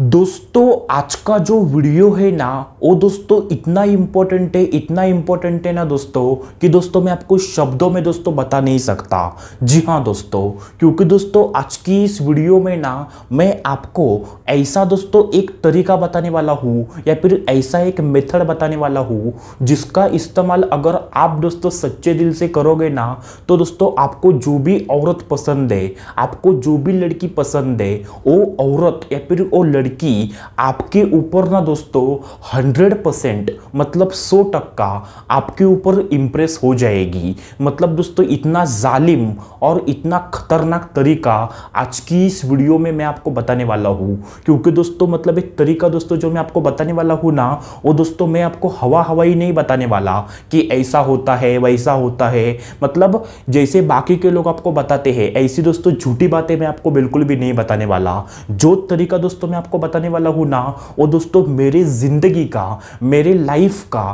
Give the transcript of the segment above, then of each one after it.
दोस्तों आज का जो वीडियो है ना वो दोस्तों इतना इम्पोर्टेंट है इतना इम्पोर्टेंट है ना दोस्तों कि दोस्तों मैं आपको शब्दों में दोस्तों बता नहीं सकता जी हाँ दोस्तों क्योंकि दोस्तों आज की इस वीडियो में ना मैं आपको ऐसा दोस्तों एक तरीका बताने वाला हूँ या फिर ऐसा एक मेथड बताने वाला हूँ जिसका इस्तेमाल अगर आप दोस्तों सच्चे दिल से करोगे ना तो दोस्तों आपको जो भी औरत पसंद है आपको जो भी लड़की पसंद है वो औरत या फिर वो लड़की आपके ऊपर ना दोस्तों हंड्रेड परसेंट मतलब सौ टक्का आपके ऊपर इम्प्रेस हो जाएगी मतलब दोस्तों इतना जालिम और इतना खतरनाक तरीका आज की इस वीडियो में मैं आपको बताने वाला हूँ क्योंकि दोस्तों मतलब एक तरीका दोस्तों जो मैं आपको बताने वाला हूँ ना वो दोस्तों मैं आपको हवा हवाई नहीं बताने वाला कि ऐसा होता है वैसा होता है मतलब जैसे बाकी के लोग आपको बताते हैं ऐसी दोस्तों झूठी बातें मैं आपको बिल्कुल भी नहीं बताने वाला जो तरीका दोस्तों मैं आपको बताने वाला हूँ ना वो दोस्तों मेरे ज़िंदगी का मेरे लाइफ का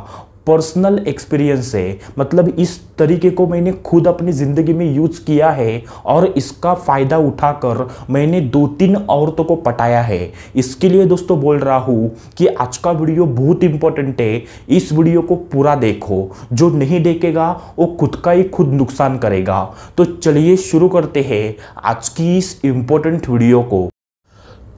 पर्सनल एक्सपीरियंस है मतलब इस तरीके को मैंने खुद अपनी ज़िंदगी में यूज़ किया है और इसका फ़ायदा उठाकर मैंने दो तीन औरतों को पटाया है इसके लिए दोस्तों बोल रहा हूँ कि आज का वीडियो बहुत इंपॉर्टेंट है इस वीडियो को पूरा देखो जो नहीं देखेगा वो खुद का ही खुद नुकसान करेगा तो चलिए शुरू करते हैं आज की इस इम्पोर्टेंट वीडियो को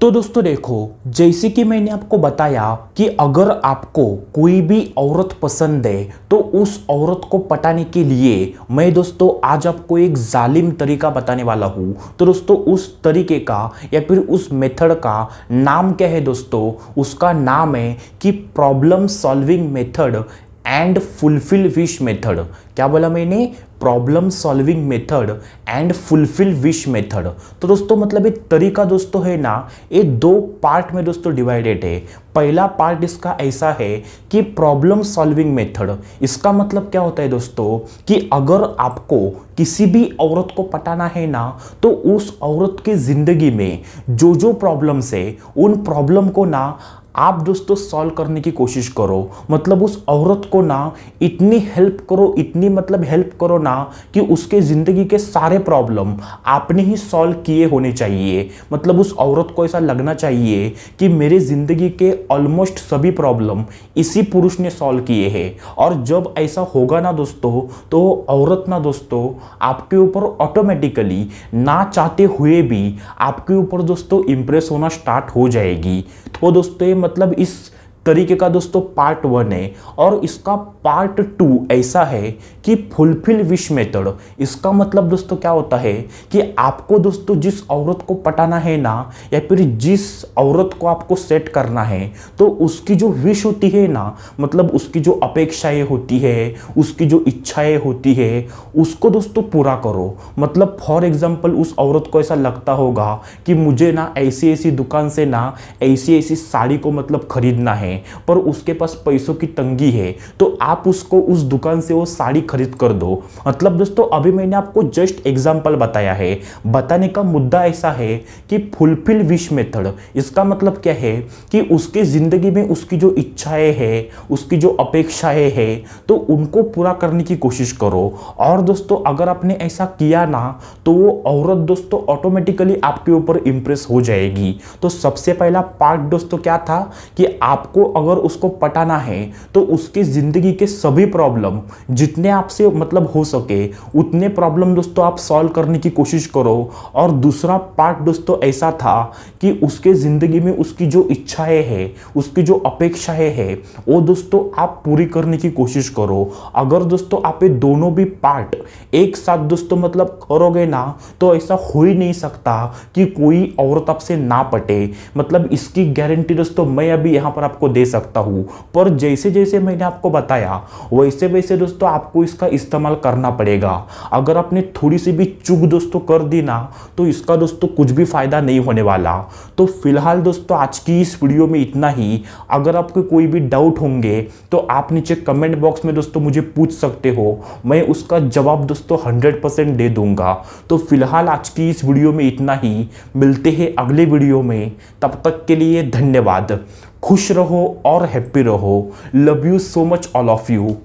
तो दोस्तों देखो जैसे कि मैंने आपको बताया कि अगर आपको कोई भी औरत पसंद है तो उस औरत को पटाने के लिए मैं दोस्तों आज आपको एक जालिम तरीका बताने वाला हूँ तो दोस्तों उस तरीके का या फिर उस मेथड का नाम क्या है दोस्तों उसका नाम है कि problem solving method and fulfil wish method क्या बोला मैंने problem solving method and fulfil wish method तो दोस्तों मतलब ये तरीका दोस्तों है ना ये दो पार्ट में दोस्तों डिवाइडेड है पहला पार्ट इसका ऐसा है कि प्रॉब्लम सॉल्विंग मेथड इसका मतलब क्या होता है दोस्तों कि अगर आपको किसी भी औरत को पटाना है ना तो उस औरत के ज़िंदगी में जो जो प्रॉब्लम्स है उन प्रॉब्लम को ना आप दोस्तों सॉल्व करने की कोशिश करो मतलब उस औरत को ना इतनी हेल्प करो इतनी मतलब हेल्प करो ना कि उसके ज़िंदगी के सारे प्रॉब्लम आपने ही सॉल्व किए होने चाहिए मतलब उस औरत को ऐसा लगना चाहिए कि मेरे ज़िंदगी के ऑलमोस्ट सभी प्रॉब्लम इसी पुरुष ने सॉल्व किए हैं और जब ऐसा होगा ना दोस्तों तो औरत ना दोस्तों आपके ऊपर ऑटोमेटिकली ना चाहते हुए भी आपके ऊपर दोस्तों इम्प्रेस होना स्टार्ट हो जाएगी तो दोस्तों ये मतलब इस तरीके का दोस्तों पार्ट वन है और इसका पार्ट टू ऐसा है कि फुलफिल विश मेथड इसका मतलब दोस्तों क्या होता है कि आपको दोस्तों जिस औरत को पटाना है ना या फिर जिस औरत को आपको सेट करना है तो उसकी जो विश होती है ना मतलब उसकी जो अपेक्षाएं होती है उसकी जो इच्छाएं होती है उसको दोस्तों पूरा करो मतलब फॉर एग्जाम्पल उस औरत को ऐसा लगता होगा कि मुझे ना ऐसी ऐसी दुकान से ना ऐसी ऐसी साड़ी को मतलब खरीदना है हैं पर उसके पास पैसों की तंगी है तो आप उसको उस दुकान से वो साड़ी खरीद कर दो मतलब दोस्तों अभी मैंने आपको जस्ट एग्जाम्पल बताया है बताने का मुद्दा ऐसा है कि फुलफिल विश मेथड इसका मतलब क्या है कि उसके ज़िंदगी में उसकी जो इच्छाएं हैं उसकी जो अपेक्षाएं हैं तो उनको पूरा करने की कोशिश करो और दोस्तों अगर आपने ऐसा किया ना तो वो औरत दोस्तों ऑटोमेटिकली आपके ऊपर इम्प्रेस हो जाएगी तो सबसे पहला पार्ट दोस्तों क्या था कि आपको अगर उसको पटाना है तो उसकी ज़िंदगी के सभी प्रॉब्लम जितने आपसे मतलब हो सके उतने प्रॉब्लम दोस्तों आप सॉल्व करने की कोशिश करो और दूसरा पार्ट दोस्तों ऐसा था कि उसके ज़िंदगी में उसकी जो इच्छाएं हैं उसकी जो अपेक्षाएं हैं वो दोस्तों आप पूरी करने की कोशिश करो अगर दोस्तों आप ये दोनों भी पार्ट एक साथ दोस्तों मतलब करोगे ना तो ऐसा हो ही नहीं सकता कि कोई औरत आपसे ना पटे मतलब इसकी गारंटी दोस्तों मैं अभी यहाँ पर आपको दे सकता हूँ पर जैसे जैसे मैंने आपको बताया वैसे वैसे दोस्तों आपको इसका इस्तेमाल करना पड़ेगा अगर आपने थोड़ी सी भी चूक दोस्तों कर दी ना तो इसका दोस्तों कुछ भी फ़ायदा नहीं होने वाला तो फिलहाल दोस्तों आज की इस वीडियो में इतना ही अगर आपके कोई भी डाउट होंगे तो आप नीचे कमेंट बॉक्स में दोस्तों मुझे पूछ सकते हो मैं उसका जवाब दोस्तों हंड्रेड दे दूंगा तो फिलहाल आज की इस वीडियो में इतना ही मिलते हैं अगले वीडियो में तब तक के लिए धन्यवाद खुश रहो और हैप्पी रहो love you so much all of you